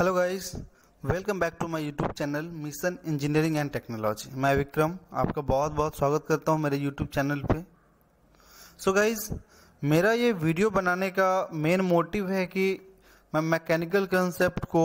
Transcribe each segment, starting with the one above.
Hello guys welcome back to my YouTube channel mission engineering and technology मैं विक्रम आपका बहुत बहुत स्वागत करता हूं मेरे यूट्यूब चैनल पे सो so गाइस मेरा ये वीडियो बनाने का मेन मोटिव है कि मैं मैकेनिकल कंसेप्ट को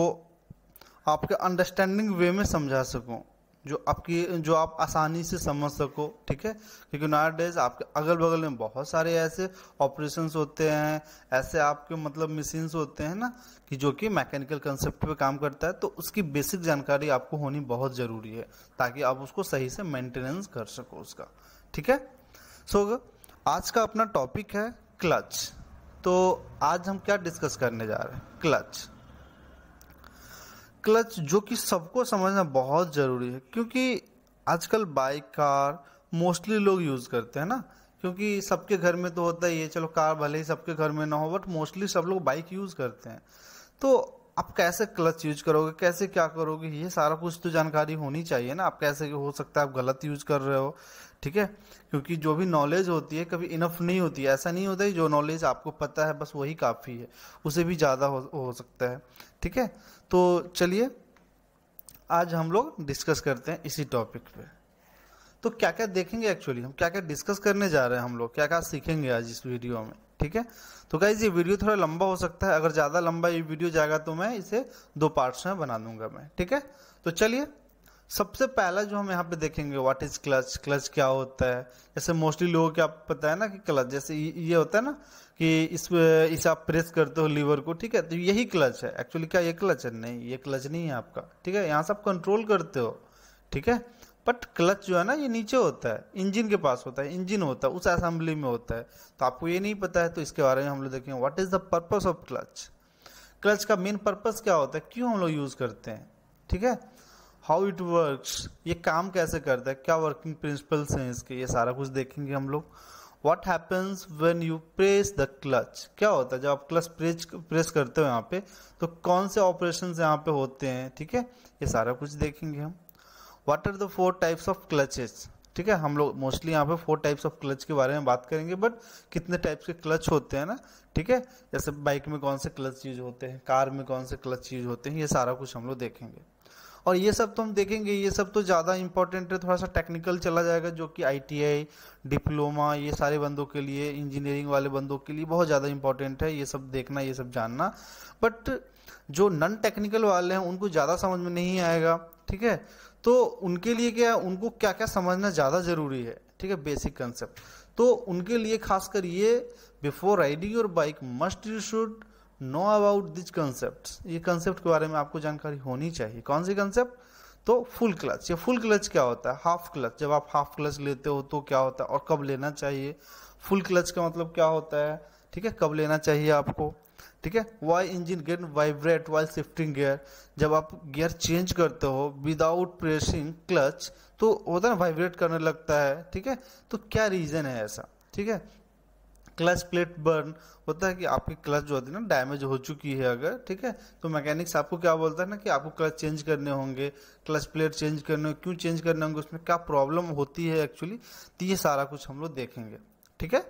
आपके अंडरस्टैंडिंग वे में समझा सकूं जो आपकी जो आप आसानी से समझ सको ठीक है क्योंकि नायर डेज आपके अगल बगल में बहुत सारे ऐसे ऑपरेशंस होते हैं ऐसे आपके मतलब मशीन्स होते हैं ना कि जो कि मैकेनिकल कंसेप्ट पे काम करता है तो उसकी बेसिक जानकारी आपको होनी बहुत ज़रूरी है ताकि आप उसको सही से मेंटेनेंस कर सको उसका ठीक है सो so, आज का अपना टॉपिक है क्लच तो आज हम क्या डिस्कस करने जा रहे हैं क्लच क्लच जो कि सबको समझना बहुत ज़रूरी है क्योंकि आजकल बाइक कार मोस्टली लोग यूज़ करते हैं ना क्योंकि सबके घर में तो होता ही है चलो कार भले ही सबके घर में ना हो बट मोस्टली सब लोग बाइक यूज़ करते हैं तो आप कैसे क्लच यूज करोगे कैसे क्या करोगे ये सारा कुछ तो जानकारी होनी चाहिए ना आप कैसे हो सकता है आप गलत यूज कर रहे हो ठीक है क्योंकि जो भी नॉलेज होती है कभी इनफ नहीं होती है ऐसा नहीं होता है जो नॉलेज आपको पता है बस वही काफ़ी है उसे भी ज़्यादा हो, हो सकता है ठीक है तो चलिए आज हम लोग डिस्कस करते हैं इसी टॉपिक पे तो क्या क्या देखेंगे एक्चुअली हम क्या क्या डिस्कस करने जा रहे हैं हम लोग क्या क्या सीखेंगे आज इस वीडियो में ठीक है तो गाइज ये वीडियो थोड़ा लंबा हो सकता है अगर ज़्यादा लंबा ये वीडियो जाएगा तो मैं इसे दो पार्ट्स में बना दूंगा मैं ठीक है तो चलिए सबसे पहला जो हम यहाँ पे देखेंगे व्हाट इज क्लच क्लच क्या होता है जैसे मोस्टली लोगों को आप पता है ना कि क्लच जैसे ये होता है ना कि इस इसे आप प्रेस करते हो लीवर को ठीक है तो यही क्लच है एक्चुअली क्या ये क्लच है नहीं ये क्लच नहीं है आपका ठीक है यहाँ से आप कंट्रोल करते हो ठीक है बट क्लच जो है ना ये नीचे होता है इंजन के पास होता है इंजन होता है उस असेंबली में होता है तो आपको ये नहीं पता है तो इसके बारे में हम लोग देखेंगे what is the purpose of clutch clutch का मेन पर्पस क्या होता है क्यों हम लोग यूज़ करते हैं ठीक है हाउ इट वर्क्स ये काम कैसे करता है क्या वर्किंग प्रिंसिपल्स हैं इसके ये सारा कुछ देखेंगे हम लोग what happens when you press the clutch क्या होता है जब आप क्लच प्रेस प्रेस करते हो यहाँ पे तो कौन से ऑपरेशन यहाँ पे होते हैं ठीक है ये सारा कुछ देखेंगे हम what are the four types of clutches ठीक है हम लोग मोस्टली यहाँ पे फोर टाइप्स ऑफ क्लच के बारे में बात करेंगे बट कितने टाइप्स के क्लच होते हैं ना ठीक है जैसे बाइक में कौन से क्लच यूज होते हैं कार में कौन से क्लच यूज होते हैं ये सारा कुछ हम लोग देखेंगे और ये सब तो हम देखेंगे ये सब तो ज़्यादा इंपॉर्टेंट है थोड़ा सा टेक्निकल चला जाएगा जो कि आई डिप्लोमा ये सारे बंदों के लिए इंजीनियरिंग वाले बंदों के लिए बहुत ज़्यादा इंपॉर्टेंट है ये सब देखना ये सब जानना बट जो नॉन टेक्निकल वाले हैं उनको ज़्यादा समझ में नहीं आएगा ठीक है तो उनके लिए क्या उनको क्या क्या समझना ज़्यादा ज़रूरी है ठीक है बेसिक कंसेप्ट तो उनके लिए खासकर ये before riding your bike must you should know about this concept ये कंसेप्ट के बारे में आपको जानकारी होनी चाहिए कौन सी कंसेप्ट तो फुल क्लच या फुल क्लच क्या होता है हाफ क्लच जब आप हाफ क्लच लेते हो तो क्या होता है और कब लेना चाहिए फुल क्लच का मतलब क्या होता है ठीक है कब लेना चाहिए आपको ठीक है why engine gear vibrate while shifting gear जब आप गियर चेंज करते हो विदाउट प्रेसिंग क्लच तो होता है ना वाइब्रेट करने लगता है ठीक है तो क्या रीज़न है ऐसा ठीक है क्लच प्लेट बर्न होता है कि आपकी क्लच जो होती है ना डैमेज हो चुकी है अगर ठीक है तो मैकेनिक्स आपको क्या बोलता है ना कि आपको क्लच चेंज करने होंगे क्लच प्लेट चेंज करने क्यों चेंज करने होंगे उसमें क्या प्रॉब्लम होती है एक्चुअली तो ये सारा कुछ हम लोग देखेंगे ठीक है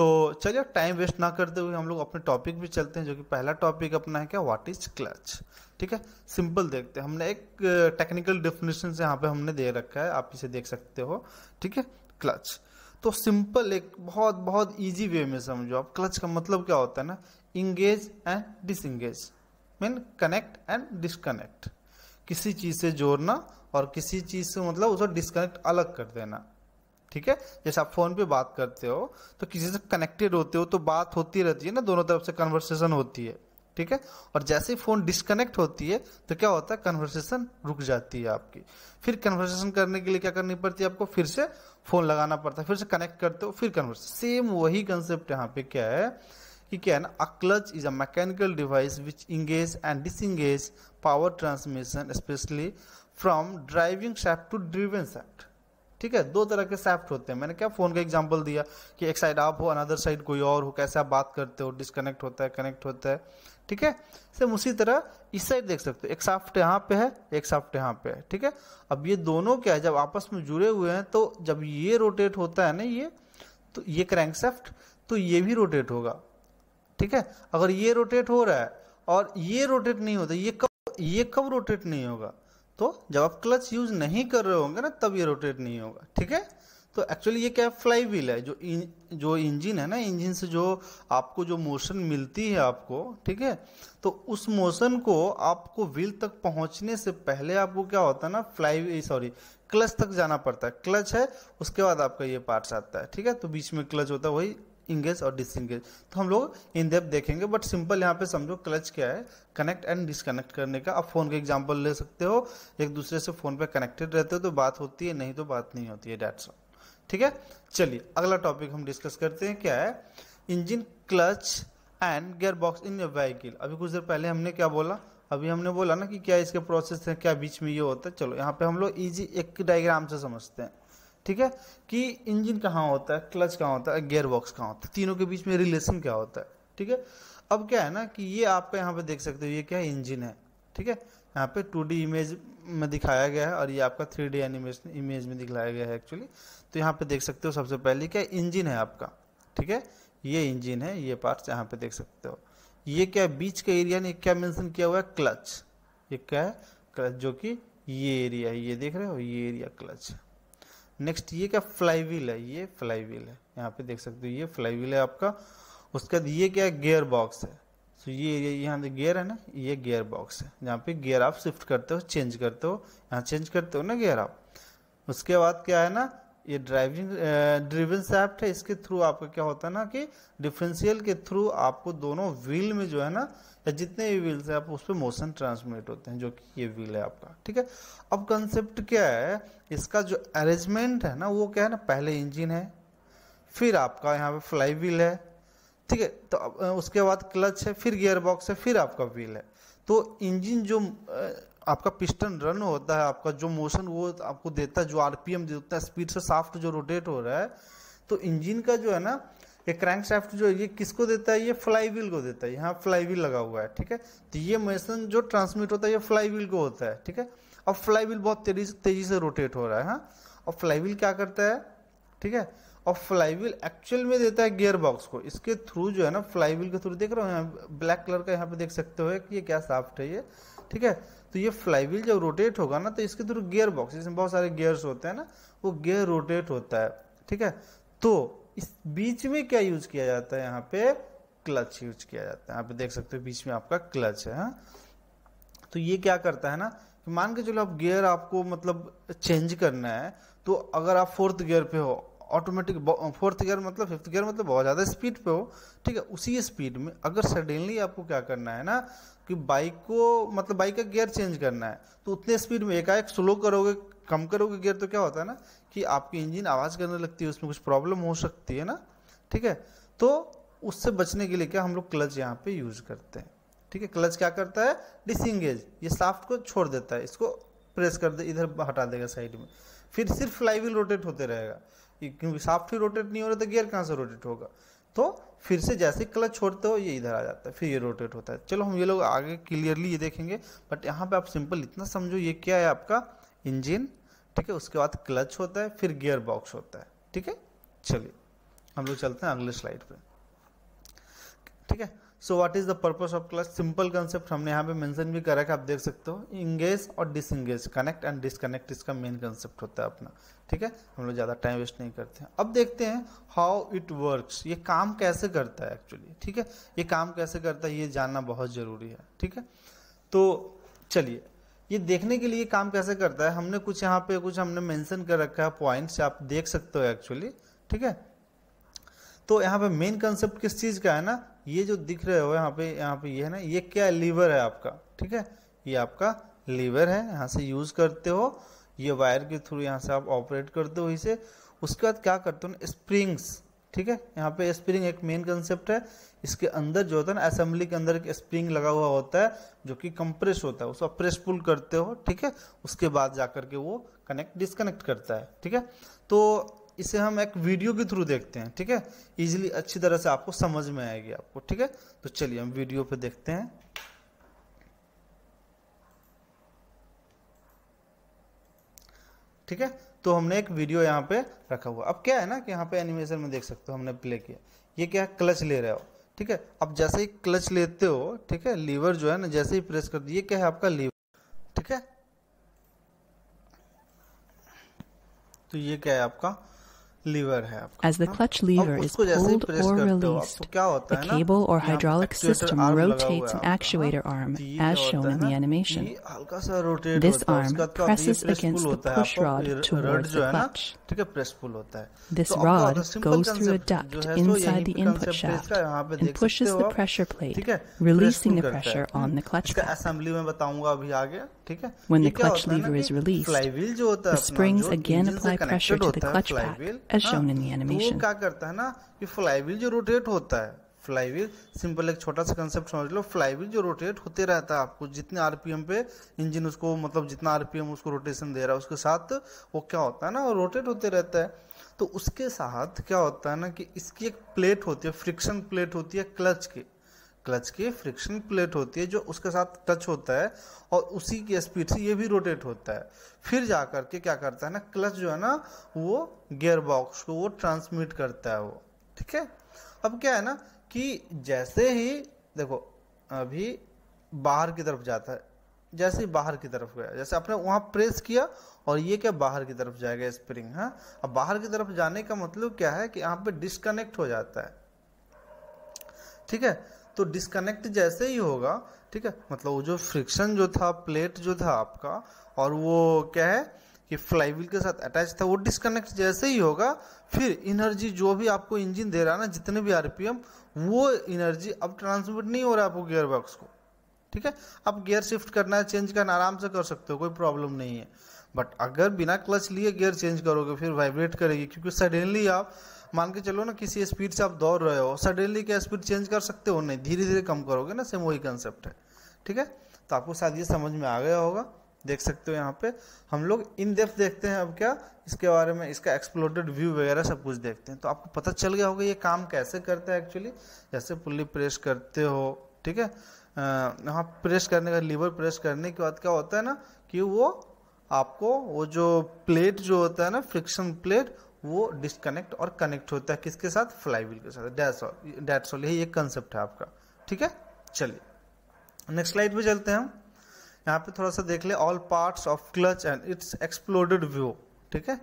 तो चलिए टाइम वेस्ट ना करते हुए हम लोग अपने टॉपिक भी चलते हैं जो कि पहला टॉपिक अपना है क्या व्हाट इज क्लच ठीक है सिंपल देखते हैं हमने एक टेक्निकल डिफिनेशन यहाँ पे हमने दे रखा है आप इसे देख सकते हो ठीक है क्लच तो सिंपल एक बहुत बहुत इजी वे में समझो आप क्लच का मतलब क्या होता है ना engage and disengage mean connect and disconnect किसी चीज़ से जोड़ना और किसी चीज़ से मतलब उसे डिसकनेक्ट अलग कर देना ठीक है जैसे आप फोन पे बात करते हो तो किसी से कनेक्टेड होते हो तो बात होती रहती है ना दोनों तरफ से कन्वर्सेशन होती है ठीक है और जैसे ही फोन डिस्कनेक्ट होती है तो क्या होता है कन्वर्सेशन रुक जाती है आपकी फिर कन्वर्सेशन करने के लिए क्या करनी पड़ती है आपको फिर से फोन लगाना पड़ता है फिर से कनेक्ट करते हो फिर कन्वर्सेशन सेम वही कंसेप्ट यहाँ पे क्या है कि क्या है ना a clutch is a mechanical device which engage and disengage power transmission specially from driving shaft to driven shaft ठीक है दो तरह के सैफ्ट होते हैं मैंने क्या फ़ोन का एग्जाम्पल दिया कि एक साइड आप हो अनदर साइड कोई और हो कैसे आप बात करते हो डिसकनेक्ट होता है कनेक्ट होता है ठीक है सेम उसी तरह इस साइड देख सकते हो एक साफ्ट यहाँ पे है एक साफ्ट यहाँ पे है ठीक है अब ये दोनों क्या है जब आपस में जुड़े हुए हैं तो जब ये रोटेट होता है ना ये तो ये क्रैंक सेफ्ट तो ये भी रोटेट होगा ठीक है अगर ये रोटेट हो रहा है और ये रोटेट नहीं होता ये कब ये कब रोटेट नहीं होगा तो जब आप क्लच यूज नहीं कर रहे होंगे ना तब ये रोटेट नहीं होगा ठीक है तो एक्चुअली ये क्या है फ्लाई व्हील है जो इन, जो इंजन है ना इंजन से जो आपको जो मोशन मिलती है आपको ठीक है तो उस मोशन को आपको व्हील तक पहुंचने से पहले आपको क्या होता है ना फ्लाई सॉरी क्लच तक जाना पड़ता है क्लच है उसके बाद आपका ये पार्ट्स आता है ठीक है तो बीच में क्लच होता है वही इंगेज और डिसंगेज तो हम लोग इन डेप देखेंगे बट सिंपल यहाँ पे समझो क्लच क्या है कनेक्ट एंड डिसकनेक्ट करने का आप फ़ोन का एग्जाम्पल ले सकते हो एक दूसरे से फ़ोन पे कनेक्टेड रहते हो तो बात होती है नहीं तो बात नहीं होती है डैट्स ठीक है चलिए अगला टॉपिक हम डिस्कस करते हैं क्या है engine clutch and gear box in vehicle अभी कुछ देर पहले हमने क्या बोला अभी हमने बोला ना कि क्या इसके प्रोसेस है क्या बीच में ये होता है चलो यहाँ पे हम लोग इजी एक डायग्राम से समझते हैं ठीक है कि इंजन कहाँ होता है क्लच कहाँ होता है गेयर बॉक्स कहाँ होता है तीनों के बीच में रिलेशन क्या होता है ठीक है अब क्या है ना कि ये आपका यहाँ पे देख सकते हो ये क्या इंजन है ठीक है यहाँ पे टू इमेज में दिखाया गया है और ये आपका थ्री डी एनिमेशन इमेज में दिखाया गया है एक्चुअली तो यहाँ पे देख सकते हो सबसे पहले क्या इंजन है आपका ठीक है ये इंजन है ये पार्ट्स यहाँ पे देख सकते हो ये क्या बीच का एरिया ने क्या मेंशन किया हुआ है क्लच ये क्या है क्लच जो कि ये एरिया है ये देख रहे हो ये एरिया क्लच है नेक्स्ट ये क्या फ्लाई व्हील है ये फ्लाई व्हील है यहाँ पे देख सकते हो ये फ्लाई व्हील है आपका उसके बाद ये क्या है गेयर बॉक्स है सो ये ये यहाँ गियर है ना ये गियर बॉक्स है जहाँ पे गियर आप शिफ्ट करते हो चेंज करते हो यहाँ चेंज करते हो ना गियर आप उसके बाद क्या है ना ये ड्राइविंग ड्रिवन सेफ्ट है इसके थ्रू आपका क्या होता है ना कि डिफरेंशियल के थ्रू आपको दोनों व्हील में जो है ना या जितने भी व्हील्स हैं आप उस पर मोशन ट्रांसमिट होते हैं जो कि ये व्हील है आपका ठीक है अब कंसेप्ट क्या है इसका जो अरेंजमेंट है ना वो क्या है ना पहले इंजिन है फिर आपका यहाँ पे फ्लाई व्हील है ठीक है तो उसके बाद क्लच है फिर गियर बॉक्स है फिर आपका व्हील है तो इंजन जो आपका पिस्टन रन होता है आपका जो मोशन वो आपको देता है जो आरपीएम देता है स्पीड से साफ्ट जो रोटेट हो रहा है तो इंजन का जो है ना ये क्रैंक शाफ्ट जो ये किसको देता है ये फ्लाई व्हील को देता है यहाँ फ्लाई व्हील लगा हुआ है ठीक है तो ये मोशन जो ट्रांसमिट होता है ये फ्लाई व्हील को होता है ठीक है अब फ्लाई व्हील बहुत तेजी से तेजी से रोटेट हो रहा है हाँ और फ्लाई व्हील क्या करता है ठीक है और फ्लाई व्हील एक्चुअल में देता है गियर बॉक्स को इसके थ्रू जो है ना फ्लाई व्हील के थ्रू देख रहे हो यहाँ ब्लैक कलर का यहाँ पे देख सकते हो कि ये क्या साफ्ट है ये ठीक है तो ये फ्लाईव्हील जब रोटेट होगा ना तो इसके थ्रू गियर बॉक्स इसमें बहुत सारे गियर्स होते हैं ना वो गियर रोटेट होता है ठीक है तो इस बीच में क्या यूज किया जाता है यहाँ पे क्लच यूज किया जाता है यहाँ पे देख सकते हो बीच में आपका क्लच है हा? तो ये क्या करता है ना मान के चलो आप गियर आपको मतलब चेंज करना है तो अगर आप फोर्थ गियर पे हो ऑटोमेटिक फोर्थ गियर मतलब फिफ्थ गियर मतलब बहुत ज़्यादा स्पीड पे हो ठीक है उसी स्पीड में अगर सडनली आपको क्या करना है ना कि बाइक को मतलब बाइक का गियर चेंज करना है तो उतने स्पीड में एकाएक स्लो करोगे कम करोगे गियर तो क्या होता है ना कि आपकी इंजन आवाज़ करने लगती है उसमें कुछ प्रॉब्लम हो सकती है ना ठीक है तो उससे बचने के लिए क्या हम लोग क्लच यहाँ पे यूज़ करते हैं ठीक है क्लच क्या करता है डिसंगेज ये साफ्ट को छोड़ देता है इसको प्रेस कर दे इधर हटा देगा साइड में फिर सिर्फ फ्लाई व्हील रोटेट होते रहेगा क्योंकि ही रोटेट नहीं हो रहा तो गियर कहाँ से रोटेट होगा तो फिर से जैसे क्लच छोड़ते हो ये इधर आ जाता है फिर ये रोटेट होता है चलो हम ये लोग आगे क्लियरली ये देखेंगे बट यहाँ पे आप सिंपल इतना समझो ये क्या है आपका इंजन ठीक है उसके बाद क्लच होता है फिर गियर बॉक्स होता है ठीक है चलिए हम लोग चलते हैं अगले स्लाइड पे ठीक है so what is the purpose of clutch simple concept हमने यहाँ पे मेंशन भी करा है आप देख सकते हो इंगेज और डिसंगेज कनेक्ट एंड डिसकनेक्ट इसका मेन कंसेप्ट होता है अपना ठीक है हम लोग ज़्यादा टाइम वेस्ट नहीं करते हैं अब देखते हैं हाउ इट वर्क्स ये काम कैसे करता है एक्चुअली ठीक है ये काम कैसे करता है ये जानना बहुत ज़रूरी है ठीक है तो चलिए ये देखने के लिए काम कैसे करता है हमने कुछ यहाँ पे कुछ हमने मेंशन कर रखा है पॉइंट्स आप देख सकते हो एक्चुअली ठीक है तो यहाँ पे मेन कंसेप्ट किस चीज़ का है ना ये जो दिख रहे हो यहाँ पे यहाँ पे ये यह है ना ये क्या लीवर है आपका ठीक है ये आपका लीवर है यहाँ से यूज करते हो ये वायर के थ्रू यहाँ से आप ऑपरेट करते हो इसे उसके बाद क्या करते हो ना स्प्रिंग्स ठीक है यहाँ पे स्प्रिंग एक मेन कंसेप्ट है इसके अंदर जो होता है ना असेंबली के अंदर एक स्प्रिंग लगा हुआ होता है जो कि कंप्रेस होता है उसको प्रेस पुल करते हो ठीक है उसके बाद जाकर के वो कनेक्ट डिसकनेक्ट करता है ठीक है तो इसे हम एक वीडियो के थ्रू देखते हैं ठीक है इजिली अच्छी तरह से आपको समझ में आएगी आपको ठीक है तो चलिए हम वीडियो पे देखते हैं ठीक है तो हमने एक वीडियो यहाँ पे रखा हुआ अब क्या है ना कि यहाँ पे एनिमेशन में देख सकते हो हमने प्ले किया ये क्या है क्लच ले रहे हो ठीक है अब जैसे ही क्लच लेते हो ठीक है लीवर जो है ना जैसे ही प्रेस कर दिए क्या है आपका लीवर ठीक है तो ये क्या है आपका As the clutch lever is pulled or released, the cable or hydraulic system rotates an actuator arm as shown in the animation. This arm presses against the push rod towards the clutch. This rod goes through a duct inside the input shaft and pushes the pressure plate, releasing the pressure on the clutch pack. When the clutch lever is released, the springs again apply pressure to the clutch pack as हाँ, shown in the animation. तो क्या करता है ना ये flywheel जो rotate होता है फ्लाईव्हील सिंपल एक छोटा सा कंसेप्ट समझ लो फ्लाईव्हील जो रोटेट होते रहता है आपको जितने आरपीएम पे इंजन उसको मतलब जितना आरपीएम उसको रोटेशन दे रहा है उसके साथ वो क्या होता है ना वो रोटेट होते रहता है तो उसके साथ क्या होता है ना कि इसकी एक प्लेट होती है फ्रिक्शन प्लेट होती है क्लच की क्लच की फ्रिक्शन प्लेट होती है जो उसके साथ टच होता है और उसी की स्पीड से ये भी रोटेट होता है फिर जा कर के क्या करता है ना क्लच जो है ना वो गियर बॉक्स को वो ट्रांसमिट करता है वो ठीक है अब क्या है ना कि जैसे ही देखो अभी बाहर की तरफ जाता है जैसे ही बाहर की तरफ गया जैसे आपने वहाँ प्रेस किया और ये क्या बाहर की तरफ जाएगा स्प्रिंग है हाँ? अब बाहर की तरफ जाने का मतलब क्या है कि यहाँ पे डिस्कनेक्ट हो जाता है ठीक है तो डिस्कनेक्ट जैसे ही होगा ठीक है मतलब वो जो फ्रिक्शन जो था प्लेट जो था आपका और वो क्या है कि फ्लाईव्हील के साथ अटैच था वो डिस्कनेक्ट जैसे ही होगा फिर एनर्जी जो भी आपको इंजन दे रहा है ना जितने भी आरपीएम वो एनर्जी अब ट्रांसमिट नहीं हो रहा है आपको गियर बॉक्स को ठीक है आप गियर शिफ्ट करना है चेंज करना आराम से कर सकते हो कोई प्रॉब्लम नहीं है बट अगर बिना क्लच लिए गियर चेंज करोगे फिर वाइब्रेट करेगी क्योंकि सडनली आप मान के चलो ना किसी स्पीड से आप दौड़ रहे हो सडनली क्या स्पीड चेंज कर सकते हो नहीं धीरे धीरे कम करोगे ना सेम वही कंसेप्ट है ठीक है तो आपको शायद ये समझ में आ गया होगा देख सकते हो यहाँ पे हम लोग इन डेप्थ देखते हैं अब क्या इसके बारे में इसका एक्सप्लोडेड व्यू वगैरह सब कुछ देखते हैं तो आपको पता चल गया होगा ये काम कैसे करता है एक्चुअली जैसे पुल्ली प्रेस करते हो ठीक है यहाँ प्रेस करने का लीवर प्रेस करने के बाद क्या होता है ना कि वो आपको वो जो प्लेट जो होता है ना फ्रिक्शन प्लेट वो डिस्कनेक्ट और कनेक्ट होता है किसके साथ फ्लाईवील के साथ डेट सॉल यही एक कंसेप्ट है आपका ठीक है चलिए नेक्स्ट स्लाइड पे चलते हैं हम यहाँ पे थोड़ा सा देख ले all parts of clutch and its exploded view ठीक है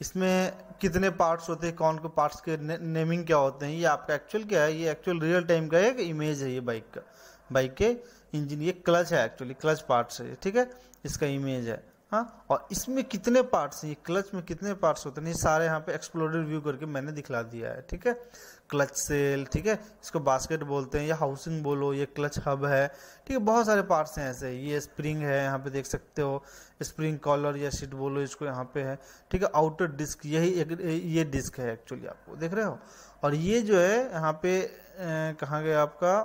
इसमें कितने पार्ट्स होते हैं कौन कौन पार्ट्स के ने, नेमिंग क्या होते हैं ये आपका एक्चुअल क्या है ये एक्चुअल रियल टाइम का एक इमेज है ये बाइक का बाइक के इंजन ये क्लच है एक्चुअली क्लच पार्ट्स है ठीक है इसका इमेज है हाँ और इसमें कितने पार्ट्स हैं ये क्लच में कितने पार्ट्स होते हैं ये सारे यहाँ पे एक्सप्लोरेड व्यू करके मैंने दिखला दिया है ठीक है क्लच सेल ठीक है इसको बास्केट बोलते हैं या हाउसिंग बोलो ये क्लच हब है ठीक है बहुत सारे पार्ट्स हैं ऐसे ये स्प्रिंग है यहाँ पे देख सकते हो स्प्रिंग कॉलर या सीट बोलो इसको यहाँ पे है ठीक है आउटर डिस्क यही एक ये डिस्क है एक्चुअली आपको देख रहे हो और ये जो है यहाँ पे कहाँ गया आपका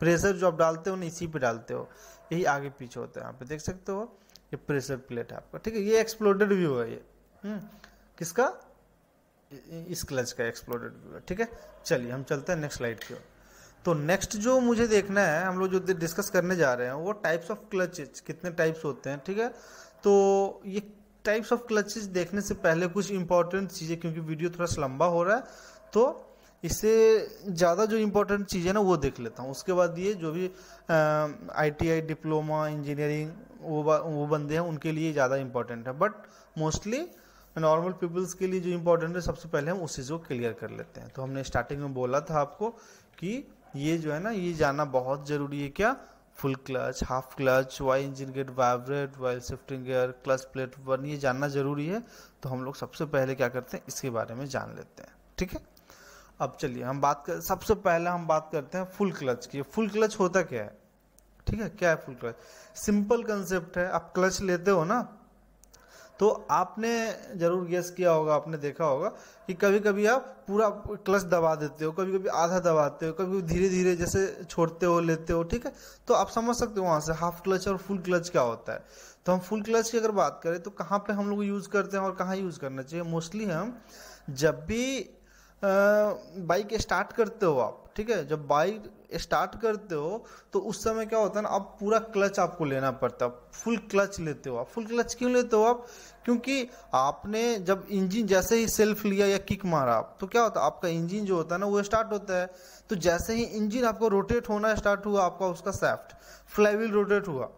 प्रेशर जो आप डालते हो ना इसी पे डालते हो यही आगे पीछे होता है यहाँ पे देख सकते हो ये प्रेशर प्लेट है आपका ठीक है ये एक्सप्लोडेड व्यू है ये हम्म, किसका इस क्लच का एक्सप्लोडेड व्यू है ठीक है चलिए हम चलते हैं नेक्स्ट स्लाइड की ओर तो नेक्स्ट जो मुझे देखना है हम लोग जो डिस्कस करने जा रहे हैं वो टाइप्स ऑफ क्लचेज कितने टाइप्स होते हैं ठीक है तो ये टाइप्स ऑफ क्लचेज देखने से पहले कुछ इंपॉर्टेंट चीज़ें क्योंकि वीडियो थोड़ा सा लंबा हो रहा है तो इससे ज़्यादा जो इम्पोर्टेंट चीज़ है ना वो देख लेता हूँ उसके बाद ये जो भी आईटीआई डिप्लोमा इंजीनियरिंग वो वो बंदे हैं उनके लिए ज़्यादा इम्पोर्टेंट है बट मोस्टली नॉर्मल पीपल्स के लिए जो इम्पोर्टेंट है सबसे पहले हम उस चीज़ को क्लियर कर लेते हैं तो हमने स्टार्टिंग में बोला था आपको कि ये जो है ना ये जानना बहुत ज़रूरी है क्या full clutch half clutch why engine get vibrate while shifting gear clutch plate one ये जानना ज़रूरी है तो हम लोग सबसे पहले क्या करते हैं इसके बारे में जान लेते हैं ठीक है अब चलिए हम बात कर सबसे पहले हम बात करते हैं फुल क्लच की फुल क्लच होता क्या है ठीक है क्या है फुल क्लच सिंपल कंसेप्ट है आप क्लच लेते हो ना तो आपने जरूर गेस किया होगा आपने देखा होगा कि कभी कभी आप पूरा क्लच दबा देते हो कभी कभी आधा दबाते हो कभी धीरे धीरे जैसे छोड़ते हो लेते हो ठीक है तो आप समझ सकते हो वहाँ से हाफ क्लच और फुल क्लच क्या होता है तो हम फुल क्लच की अगर बात करें तो कहाँ पे हम लोग यूज़ करते हैं और कहाँ यूज़ करना चाहिए मोस्टली हम जब भी बाइक स्टार्ट करते हो आप ठीक है जब बाइक स्टार्ट करते हो तो उस समय क्या होता है ना आप पूरा क्लच आपको लेना पड़ता है फुल क्लच लेते हो आप फुल क्लच क्यों लेते हो आप क्योंकि आपने जब इंजन जैसे ही सेल्फ लिया या किक मारा आप तो क्या होता है आपका इंजन जो होता है ना वो स्टार्ट होता है तो जैसे ही इंजन आपको रोटेट होना स्टार्ट हुआ आपका उसका सेफ्ट फ्लाईवील रोटेट हुआ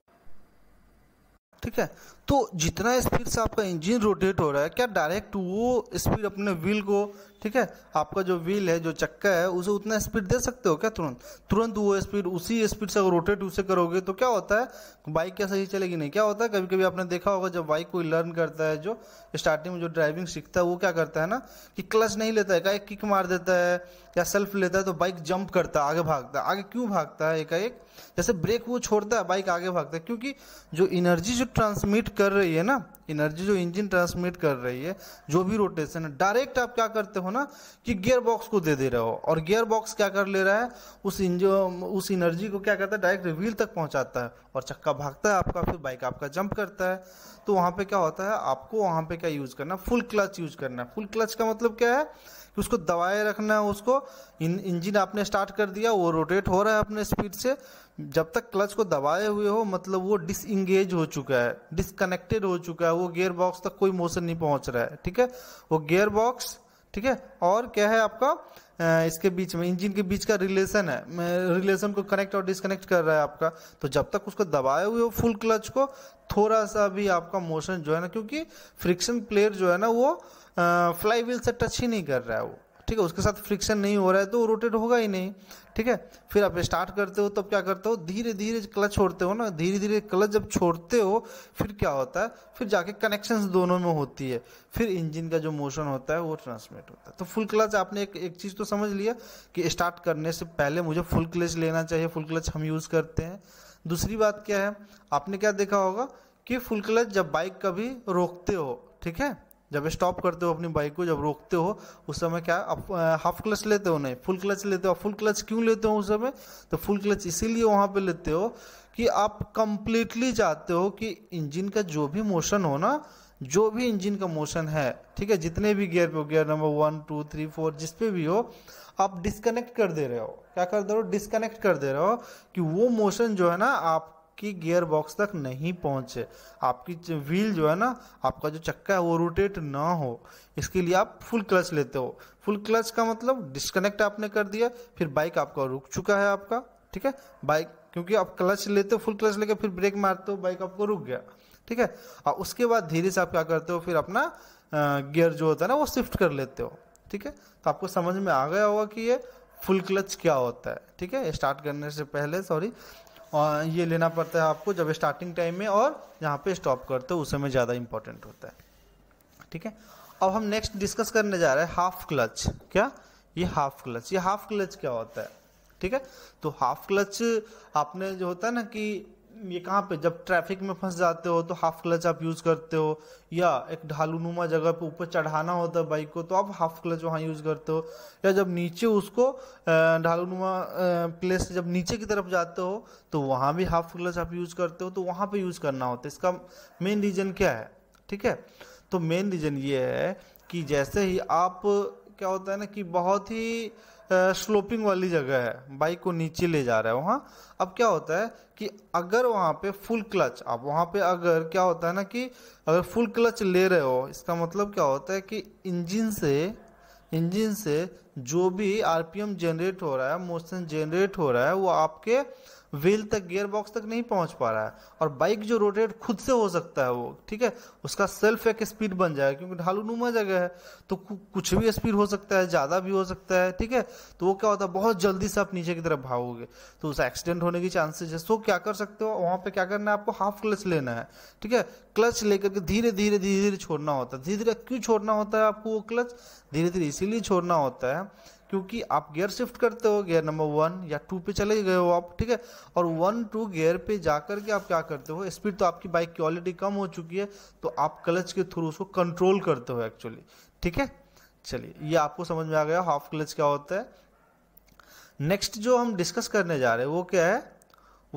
ठीक है तो जितना स्पीड से आपका इंजन रोटेट हो रहा है क्या डायरेक्ट वो स्पीड अपने व्हील को ठीक है आपका जो व्हील है जो चक्का है उसे उतना स्पीड दे सकते हो क्या तुरंत तुरंत वो स्पीड उसी स्पीड से अगर रोटेट उसे करोगे तो क्या होता है बाइक क्या सही चलेगी नहीं क्या होता है कभी कभी आपने देखा होगा जब बाइक कोई लर्न करता है जो स्टार्टिंग में जो ड्राइविंग सीखता है वो क्या करता है ना कि क्लच नहीं लेता है एक किक मार देता है या सेल्फ लेता है तो बाइक जंप करता है आगे भागता है आगे क्यों भागता है एकाएक जैसे ब्रेक वो छोड़ता है बाइक आगे भागता है क्योंकि जो एनर्जी जो ट्रांसमिट कर रही है ना एनर्जी जो इंजन ट्रांसमिट कर रही है जो भी रोटेशन है डायरेक्ट आप क्या करते हो ना कि गियर बॉक्स को दे दे रहे हो और गियर बॉक्स क्या कर ले रहा है उस इंजो उस एनर्जी को क्या करता है डायरेक्ट व्हील तक पहुंचाता है और चक्का भागता है आपका फिर बाइक आपका जंप करता है तो वहाँ पे क्या होता है आपको वहाँ पे क्या यूज़ करना फुल क्लच यूज करना फुल क्लच का मतलब क्या है कि उसको दबाए रखना है उसको इन इंजन आपने स्टार्ट कर दिया वो रोटेट हो रहा है अपने स्पीड से जब तक क्लच को दबाए हुए हो मतलब वो डिसंगेज हो चुका है डिसकनेक्टेड हो चुका है वो गियर बॉक्स तक कोई मोशन नहीं पहुंच रहा है ठीक है वो गियर बॉक्स ठीक है और क्या है आपका इसके बीच में इंजन के बीच का रिलेशन है रिलेशन को कनेक्ट और डिसकनेक्ट कर रहा है आपका तो जब तक उसको दबाए हुए हो फुल क्लच को थोड़ा सा भी आपका मोशन जो है ना क्योंकि फ्रिक्शन प्लेयर जो है ना वो फ्लाई व्हील से टच ही नहीं कर रहा है वो ठीक है उसके साथ फ्रिक्शन नहीं हो रहा है तो वो रोटेट होगा ही नहीं ठीक है फिर आप स्टार्ट करते हो तब क्या करते हो धीरे धीरे क्लच छोड़ते हो ना धीरे धीरे क्लच जब छोड़ते हो फिर क्या होता है फिर जाके कनेक्शन दोनों में होती है फिर इंजन का जो मोशन होता है वो ट्रांसमिट होता है तो फुल क्लच आपने एक एक चीज़ तो समझ लिया कि स्टार्ट करने से पहले मुझे फुल क्लच लेना चाहिए फुल क्लच हम यूज़ करते हैं दूसरी बात क्या है आपने क्या देखा होगा कि फुल क्लच जब बाइक कभी रोकते हो ठीक है जब स्टॉप करते हो अपनी बाइक को जब रोकते हो उस समय क्या आप हाफ क्लच लेते हो नहीं फुल क्लच लेते हो फुल क्लच क्यों लेते हो उस समय तो फुल क्लच इसीलिए वहाँ पे लेते हो कि आप कंप्लीटली चाहते हो कि इंजन का जो भी मोशन हो ना जो भी इंजन का मोशन है ठीक है जितने भी गियर पे हो gear number one two three four जिसपे भी हो आप डिस्कनेक्ट कर दे रहे हो क्या कर दे रहे हो डिस्कनेक्ट कर दे रहे हो कि वो मोशन जो है ना आप आपकी गियर बॉक्स तक नहीं पहुंचे आपकी व्हील जो है ना आपका जो चक्का है वो रोटेट ना हो इसके लिए आप फुल क्लच लेते हो फुल क्लच का मतलब डिस्कनेक्ट आपने कर दिया फिर बाइक आपका रुक चुका है आपका ठीक है बाइक क्योंकि आप क्लच लेते हो फुल क्लच लेके फिर ब्रेक मारते हो बाइक आपको रुक गया ठीक है और उसके बाद धीरे से आप क्या करते हो फिर अपना गियर जो होता है ना वो शिफ्ट कर लेते हो ठीक है तो आपको समझ में आ गया होगा कि ये फुल क्लच क्या होता है ठीक है स्टार्ट करने से पहले सॉरी ये लेना पड़ता है आपको जब स्टार्टिंग टाइम में और जहाँ पे स्टॉप करते हो उस समय ज़्यादा इंपॉर्टेंट होता है ठीक है अब हम नेक्स्ट डिस्कस करने जा रहे हैं हाफ क्लच क्या ये हाफ क्लच ये हाफ क्लच क्या होता है ठीक है तो हाफ क्लच आपने जो होता है ना कि ये कहाँ पे जब ट्रैफिक में फंस जाते हो तो हाफ क्लच आप यूज़ करते हो या एक ढालूनुमा जगह पे ऊपर चढ़ाना होता है बाइक को तो आप हाफ क्लच वहाँ यूज़ करते हो या जब नीचे उसको ढालूनुमा प्लेस जब नीचे की तरफ जाते हो तो वहाँ भी हाफ क्लच आप यूज़ करते हो तो वहाँ पर यूज़ करना होता है इसका मेन रीज़न क्या है ठीक है तो मेन रीज़न ये है कि जैसे ही आप क्या होता है ना कि बहुत ही स्लोपिंग वाली जगह है बाइक को नीचे ले जा रहा है वहाँ अब क्या होता है कि अगर वहाँ पे फुल क्लच आप वहाँ पे अगर क्या होता है ना कि अगर फुल क्लच ले रहे हो इसका मतलब क्या होता है कि इंजन से इंजन से जो भी आरपीएम जनरेट हो रहा है मोशन जनरेट हो रहा है वो आपके व्हील तक गियर बॉक्स तक नहीं पहुंच पा रहा है और बाइक जो रोटेट खुद से हो सकता है वो ठीक है उसका सेल्फ एक स्पीड बन जाएगा क्योंकि ढालू नुमा जगह है तो कुछ भी स्पीड हो सकता है ज़्यादा भी हो सकता है ठीक है तो वो क्या होता है बहुत जल्दी से आप नीचे की तरफ भागोगे तो उस एक्सीडेंट होने की चांसेस है तो क्या कर सकते हो वहाँ पर क्या करना है आपको हाफ क्लच लेना है ठीक है क्लच लेकर के धीरे धीरे धीरे धीरे छोड़ना होता है धीरे धीरे क्यों छोड़ना होता है आपको वो क्लच धीरे धीरे इसीलिए छोड़ना होता है क्योंकि आप गियर शिफ्ट करते हो गियर नंबर वन या टू पे चले गए हो आप ठीक है और वन टू गियर पे जाकर के आप क्या करते हो स्पीड तो आपकी बाइक की ऑलरेडी कम हो चुकी है तो आप क्लच के थ्रू उसको कंट्रोल करते हो एक्चुअली ठीक है चलिए ये आपको समझ में आ गया हाफ क्लच क्या होता है नेक्स्ट जो हम डिस्कस करने जा रहे हैं वो क्या है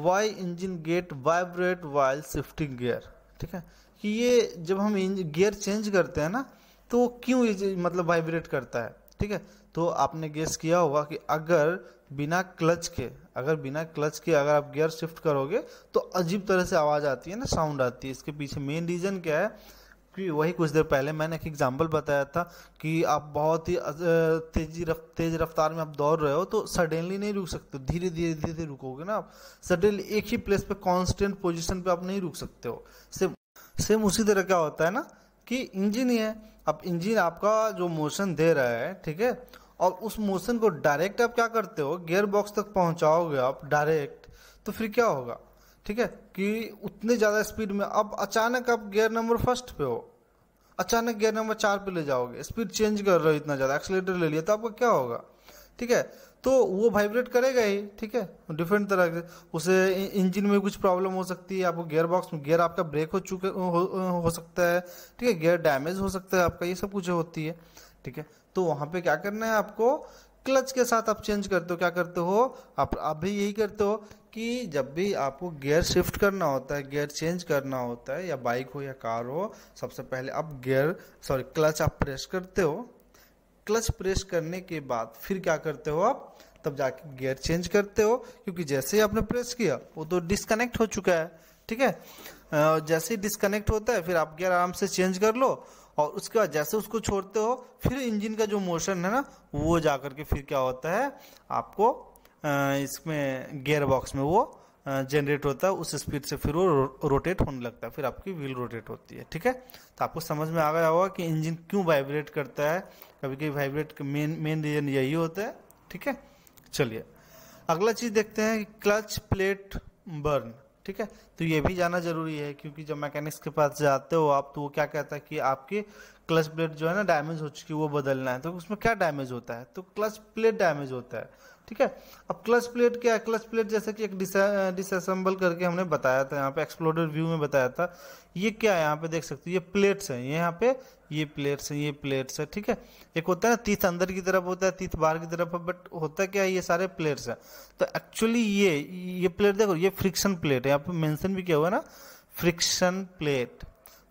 why engine get vibrate while shifting gear ठीक है कि ये जब हम गियर चेंज करते हैं ना तो क्यों मतलब वाइब्रेट करता है ठीक है तो आपने गेस किया होगा कि अगर बिना क्लच के अगर बिना क्लच के अगर आप गियर शिफ्ट करोगे तो अजीब तरह से आवाज़ आती है ना साउंड आती है इसके पीछे मेन रीज़न क्या है कि वही कुछ देर पहले मैंने एक एग्जाम्पल बताया था कि आप बहुत ही तेजी रफ तेज रफ्तार में आप दौड़ रहे हो तो सडनली नहीं रुक सकते धीरे धीरे धीरे धीरे रुकोगे ना आप सडनली एक ही प्लेस पे कांस्टेंट पोजीशन पे आप नहीं रुक सकते हो सेम सेम उसी तरह क्या होता है ना कि इंजन ही है अब इंजन आपका जो मोशन दे रहा है ठीक है और उस मोशन को डायरेक्ट आप क्या करते हो गियर बॉक्स तक पहुंचाओगे आप डायरेक्ट तो फिर क्या होगा ठीक है कि उतने ज़्यादा स्पीड में अब अचानक आप गियर नंबर फर्स्ट पे हो अचानक गियर नंबर चार पे ले जाओगे स्पीड चेंज कर रहे हो इतना ज़्यादा एक्सलेटर ले लिया तो आपका क्या होगा ठीक है तो वो वाइब्रेट करेगा ही ठीक है डिफरेंट तरह से उसे इंजन में कुछ प्रॉब्लम हो सकती है आपको गियर बॉक्स में गियर आपका ब्रेक हो चुके हो, हो सकता है ठीक है गियर डैमेज हो सकता है आपका ये सब कुछ होती है ठीक है तो वहाँ पे क्या करना है आपको क्लच के साथ आप चेंज करते हो क्या करते हो आप आप भी यही करते हो कि जब भी आपको गियर शिफ्ट करना होता है गियर चेंज करना होता है या बाइक हो या कार हो सबसे पहले आप गियर सॉरी क्लच आप प्रेस करते हो क्लच प्रेस करने के बाद फिर क्या करते हो आप तब जाके गियर चेंज करते हो क्योंकि जैसे ही आपने प्रेस किया वो तो डिस्कनेक्ट हो चुका है ठीक है जैसे ही डिस्कनेक्ट होता है फिर आप गियर आराम से चेंज कर लो और उसके बाद जैसे उसको छोड़ते हो फिर इंजन का जो मोशन है ना वो जा करके फिर क्या होता है आपको इसमें गियर बॉक्स में वो जनरेट होता है उस स्पीड से फिर वो रोटेट होने लगता है फिर आपकी व्हील रोटेट होती है ठीक है तो आपको समझ में आ गया होगा कि इंजन क्यों वाइब्रेट करता है कभी कभी वाइब्रेट का मेन मेन रीजन यही होता है ठीक है चलिए अगला चीज़ देखते हैं क्लच प्लेट बर्न ठीक है तो ये भी जाना जरूरी है क्योंकि जब मैकेनिक्स के पास जाते हो आप तो वो क्या कहता है कि आपकी क्लच प्लेट जो है ना डैमेज हो चुकी है वो बदलना है तो उसमें क्या डैमेज होता है तो क्लच प्लेट डैमेज होता है ठीक है अब क्लच प्लेट क्या है क्लच प्लेट जैसे कि एक डिसअसेंबल करके हमने बताया था यहाँ पे एक्सप्लोडर व्यू में बताया था ये क्या है यहाँ पे देख सकते हो ये प्लेट्स हैं यहाँ पे ये प्लेट्स हैं ये प्लेट्स है ठीक है एक होता है ना तीथ अंदर की तरफ होता है तीथ बाहर की तरफ है बट होता क्या है ये सारे प्लेट्स हैं तो एक्चुअली ये ये प्लेट देखो ये फ्रिक्शन प्लेट है यहाँ पे मैंशन भी किया हुआ ना फ्रिक्शन प्लेट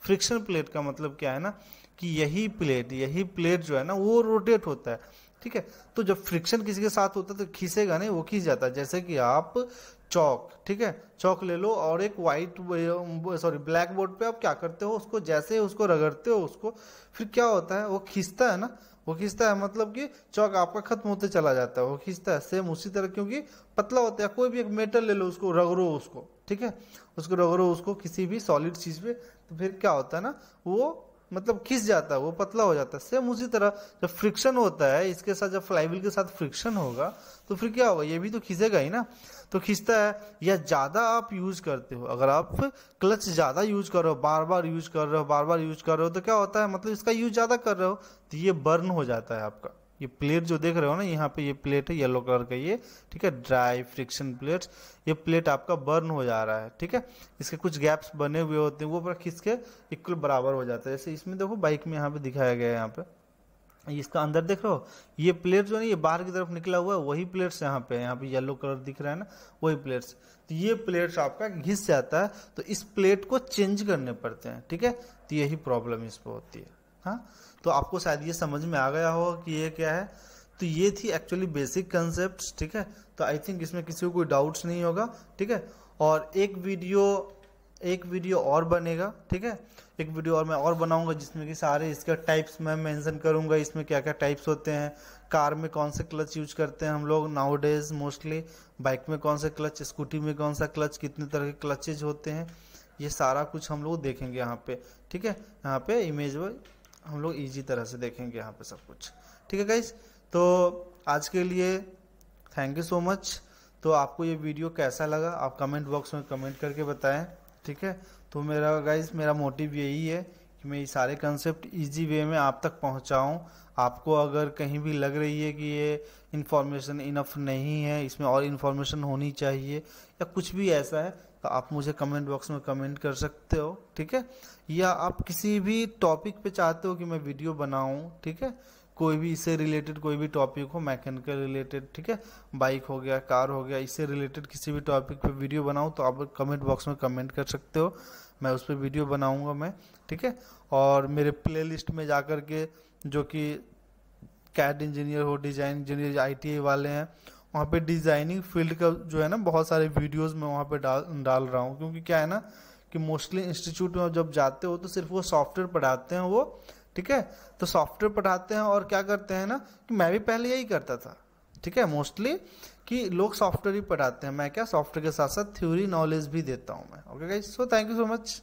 फ्रिक्शन प्लेट का मतलब क्या है ना कि यही प्लेट यही प्लेट जो है ना वो रोटेट होता है ठीक है तो जब फ्रिक्शन किसी के साथ होता है तो खींचेगा नहीं वो खींच जाता है जैसे कि आप चौक ठीक है चौक ले लो और एक व्हाइट सॉरी ब्लैक बोर्ड पे आप क्या करते हो उसको जैसे उसको रगड़ते हो उसको फिर क्या होता है वो खींचता है ना वो खींचता है मतलब कि चौक आपका खत्म होते चला जाता है वो खींचता है सेम उसी तरह क्योंकि पतला होता है कोई भी एक मेटल ले लो उसको रगड़ो उसको ठीक है उसको रगड़ो उसको किसी भी सॉलिड चीज पे तो फिर क्या होता है ना वो मतलब खिस जाता है वो पतला हो जाता है सेम उसी तरह जब फ्रिक्शन होता है इसके साथ जब फ्लाईविल के साथ फ्रिक्शन होगा तो फिर क्या होगा ये भी तो खिंचेगा ही ना तो खींचता है या ज़्यादा आप यूज़ करते हो अगर आप क्लच ज़्यादा यूज कर रहे हो बार बार यूज कर रहे हो बार बार यूज कर रहे हो तो क्या होता है मतलब इसका यूज ज़्यादा कर रहे हो तो ये बर्न हो जाता है आपका ये प्लेट जो देख रहे हो ना यहाँ पे ये प्लेट है येलो कलर का ये ठीक है ड्राई फ्रिक्शन प्लेट्स ये प्लेट आपका बर्न हो जा रहा है ठीक है इसके कुछ गैप्स बने हुए होते हैं वो पूरा खींच के इक्वल बराबर हो जाता है जैसे इसमें देखो बाइक में यहाँ पे दिखाया गया है यहाँ पे इसका अंदर देख रहे हो ये प्लेट जो है ये बाहर की तरफ निकला हुआ है वही प्लेट्स यहाँ पे यहाँ पे येलो कलर दिख रहा है ना वही प्लेट्स तो ये प्लेट्स आपका घिस जाता है तो इस प्लेट को चेंज करने पड़ते हैं ठीक है तो यही प्रॉब्लम इसमें होती है हाँ तो आपको शायद ये समझ में आ गया हो कि ये क्या है तो ये थी एक्चुअली बेसिक कंसेप्ट ठीक है तो आई थिंक इसमें किसी को कोई डाउट्स नहीं होगा ठीक है और एक वीडियो एक वीडियो और बनेगा ठीक है एक वीडियो और मैं और बनाऊंगा जिसमें कि सारे इसके टाइप्स मैं मेंशन करूंगा इसमें क्या क्या टाइप्स होते हैं कार में कौन से क्लच यूज करते हैं हम लोग नाउ डेज मोस्टली बाइक में कौन सा क्लच स्कूटी में कौन सा क्लच कितने तरह के क्लचेज होते हैं ये सारा कुछ हम लोग देखेंगे यहाँ पे ठीक है यहाँ पे इमेज हम लोग ईजी तरह से देखेंगे यहाँ पे सब कुछ ठीक है गाइज तो आज के लिए थैंक यू सो मच तो आपको ये वीडियो कैसा लगा आप कमेंट बॉक्स में कमेंट करके बताएं ठीक है तो मेरा गाइज मेरा मोटिव यही है कि मैं ये सारे कंसेप्ट इजी वे में आप तक पहुंचाऊं आपको अगर कहीं भी लग रही है कि ये इन्फॉर्मेशन इनफ नहीं है इसमें और इन्फॉर्मेशन होनी चाहिए या कुछ भी ऐसा है तो आप मुझे कमेंट बॉक्स में कमेंट कर सकते हो ठीक है या आप किसी भी टॉपिक पे चाहते हो कि मैं वीडियो बनाऊं ठीक है कोई भी इससे रिलेटेड कोई भी टॉपिक हो मैकेनिकल रिलेटेड ठीक है बाइक हो गया कार हो गया इससे रिलेटेड किसी भी टॉपिक पे वीडियो बनाऊँ तो आप कमेंट बॉक्स में कमेंट कर सकते हो मैं उस पर वीडियो बनाऊँगा मैं ठीक है और मेरे प्ले में जा कर के जो कि कैट इंजीनियर हो डिज़ाइन इंजीनियर आई वाले हैं वहाँ पे डिज़ाइनिंग फील्ड का जो है ना बहुत सारे वीडियोस में वहाँ पे डाल डाल रहा हूँ क्योंकि क्या है ना कि मोस्टली इंस्टीट्यूट में जब जाते हो तो सिर्फ वो सॉफ्टवेयर पढ़ाते हैं वो ठीक है तो सॉफ्टवेयर पढ़ाते हैं और क्या करते हैं ना कि मैं भी पहले यही करता था ठीक है मोस्टली कि लोग सॉफ्टवेयर ही पढ़ाते हैं मैं क्या सॉफ्टवेयर के साथ साथ थ्योरी नॉलेज भी देता हूँ मैं okay so thank you so much